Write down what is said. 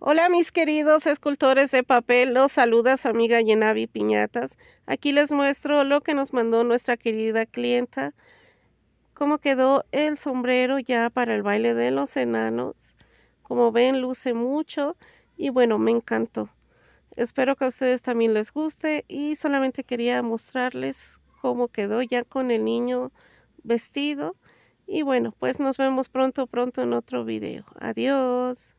Hola mis queridos escultores de papel, los saludas amiga Yenavi Piñatas. Aquí les muestro lo que nos mandó nuestra querida clienta, cómo quedó el sombrero ya para el baile de los enanos. Como ven, luce mucho y bueno, me encantó. Espero que a ustedes también les guste y solamente quería mostrarles cómo quedó ya con el niño vestido. Y bueno, pues nos vemos pronto, pronto en otro video. Adiós.